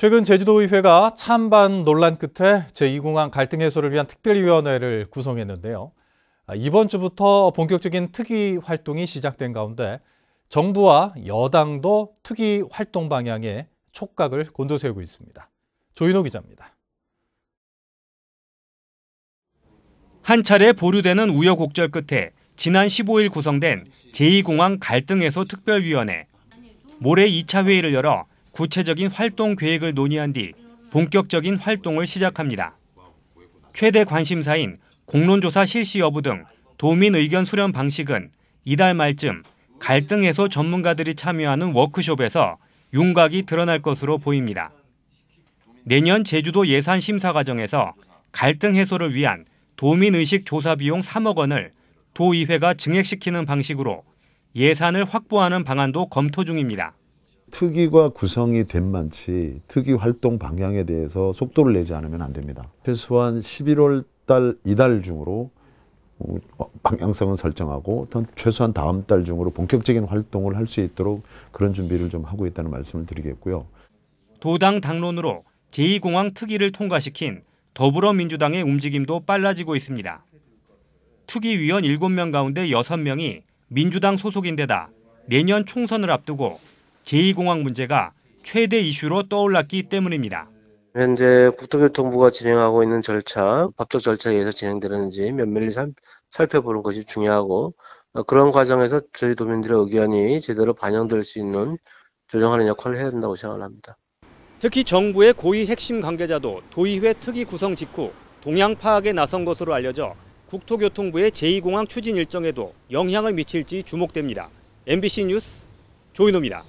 최근 제주도의회가 찬반 논란 끝에 제2공항 갈등 해소를 위한 특별위원회를 구성했는데요. 아, 이번 주부터 본격적인 특위 활동이 시작된 가운데 정부와 여당도 특위 활동 방향에 촉각을 곤두세우고 있습니다. 조인호 기자입니다. 한 차례 보류되는 우여곡절 끝에 지난 15일 구성된 제2공항 갈등해소 특별위원회. 모레 2차 회의를 열어 구체적인 활동 계획을 논의한 뒤 본격적인 활동을 시작합니다. 최대 관심사인 공론조사 실시 여부 등 도민 의견 수렴 방식은 이달 말쯤 갈등 해소 전문가들이 참여하는 워크숍에서 윤곽이 드러날 것으로 보입니다. 내년 제주도 예산 심사 과정에서 갈등 해소를 위한 도민의식 조사 비용 3억 원을 도의회가 증액시키는 방식으로 예산을 확보하는 방안도 검토 중입니다. 특위가 구성이 된 만치 특위 활동 방향에 대해서 속도를 내지 않으면 안 됩니다. 최소한 11월 달 이달 중으로 어, 방향성은 설정하고 최소한 다음 달 중으로 본격적인 활동을 할 수 있도록 그런 준비를 좀 하고 있다는 말씀을 드리겠고요. 도당 당론으로 제2공항 특위를 통과시킨 더불어민주당의 움직임도 빨라지고 있습니다. 특위위원 7명 가운데 6명이 민주당 소속인데다 내년 총선을 앞두고 제2공항 문제가 최대 이슈로 떠올랐기 때문입니다. 현재 국토교통부가 진행하고 있는 절차, 법적 절차에 의해서 진행되는지 면밀히 살펴보는 것이 중요하고 어, 그런 과정에서 저희 도민들의 의견이 제대로 반영될 수 있는 조정하는 역할을 해야 된다고 생각 합니다. 특히 정부의 고위 핵심 관계자도 도의회 특위 구성 직후 동향 파악에 나선 것으로 알려져 국토교통부의 제2공항 추진 일정에도 영향을 미칠지 주목됩니다. MBC 뉴스 조인호입니다.